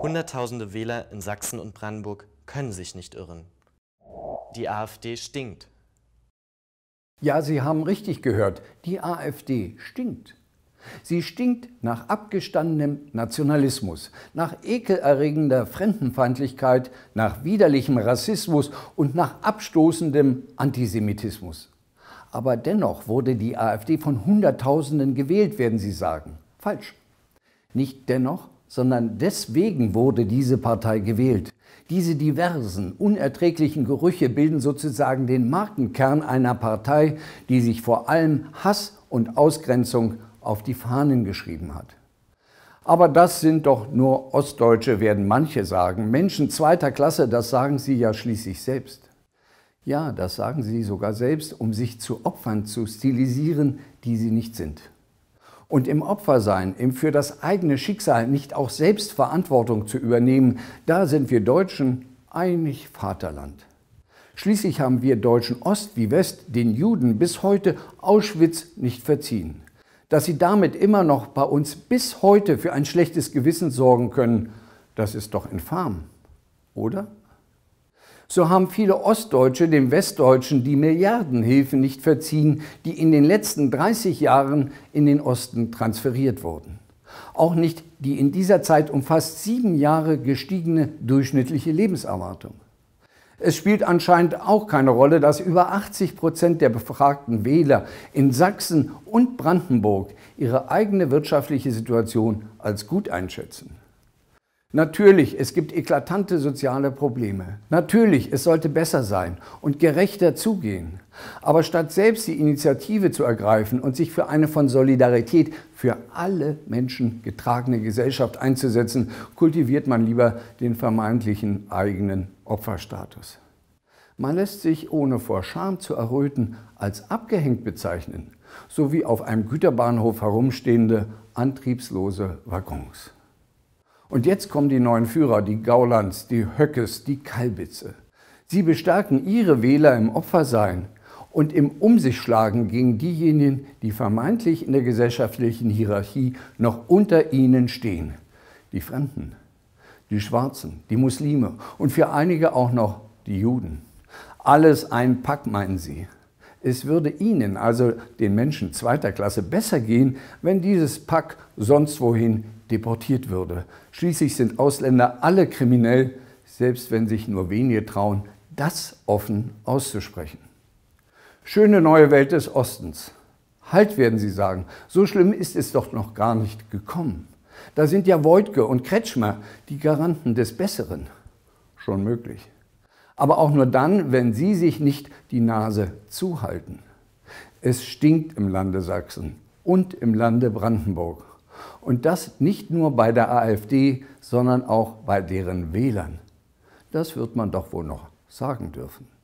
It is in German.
Hunderttausende Wähler in Sachsen und Brandenburg können sich nicht irren. Die AfD stinkt. Ja, Sie haben richtig gehört. Die AfD stinkt. Sie stinkt nach abgestandenem Nationalismus, nach ekelerregender Fremdenfeindlichkeit, nach widerlichem Rassismus und nach abstoßendem Antisemitismus. Aber dennoch wurde die AfD von Hunderttausenden gewählt, werden Sie sagen. Falsch. Nicht dennoch, sondern deswegen wurde diese Partei gewählt. Diese diversen, unerträglichen Gerüche bilden sozusagen den Markenkern einer Partei, die sich vor allem Hass und Ausgrenzung auf die Fahnen geschrieben hat. Aber das sind doch nur Ostdeutsche, werden manche sagen. Menschen zweiter Klasse, das sagen sie ja schließlich selbst. Ja, das sagen sie sogar selbst, um sich zu Opfern zu stilisieren, die sie nicht sind. Und im Opfersein, im für das eigene Schicksal nicht auch selbst Verantwortung zu übernehmen, da sind wir Deutschen einig Vaterland. Schließlich haben wir Deutschen Ost wie West den Juden bis heute Auschwitz nicht verziehen. Dass sie damit immer noch bei uns bis heute für ein schlechtes Gewissen sorgen können, das ist doch infam, oder? So haben viele Ostdeutsche den Westdeutschen die Milliardenhilfen nicht verziehen, die in den letzten 30 Jahren in den Osten transferiert wurden. Auch nicht die in dieser Zeit um fast sieben Jahre gestiegene durchschnittliche Lebenserwartung. Es spielt anscheinend auch keine Rolle, dass über 80 Prozent der befragten Wähler in Sachsen und Brandenburg ihre eigene wirtschaftliche Situation als gut einschätzen. Natürlich, es gibt eklatante soziale Probleme. Natürlich, es sollte besser sein und gerechter zugehen. Aber statt selbst die Initiative zu ergreifen und sich für eine von Solidarität für alle Menschen getragene Gesellschaft einzusetzen, kultiviert man lieber den vermeintlichen eigenen Opferstatus. Man lässt sich, ohne vor Scham zu erröten, als abgehängt bezeichnen, sowie auf einem Güterbahnhof herumstehende antriebslose Waggons. Und jetzt kommen die neuen Führer, die Gaulands, die Höckes, die Kalbitze. Sie bestärken ihre Wähler im Opfersein und im Umsichschlagen gegen diejenigen, die vermeintlich in der gesellschaftlichen Hierarchie noch unter ihnen stehen. Die Fremden, die Schwarzen, die Muslime und für einige auch noch die Juden. Alles ein Pack, meinen sie. Es würde Ihnen, also den Menschen zweiter Klasse, besser gehen, wenn dieses Pack sonst wohin deportiert würde. Schließlich sind Ausländer alle kriminell, selbst wenn sich nur wenige trauen, das offen auszusprechen. Schöne neue Welt des Ostens. Halt werden Sie sagen, so schlimm ist es doch noch gar nicht gekommen. Da sind ja Wojtke und Kretschmer die Garanten des Besseren. Schon möglich. Aber auch nur dann, wenn Sie sich nicht die Nase zuhalten. Es stinkt im Lande Sachsen und im Lande Brandenburg. Und das nicht nur bei der AfD, sondern auch bei deren Wählern. Das wird man doch wohl noch sagen dürfen.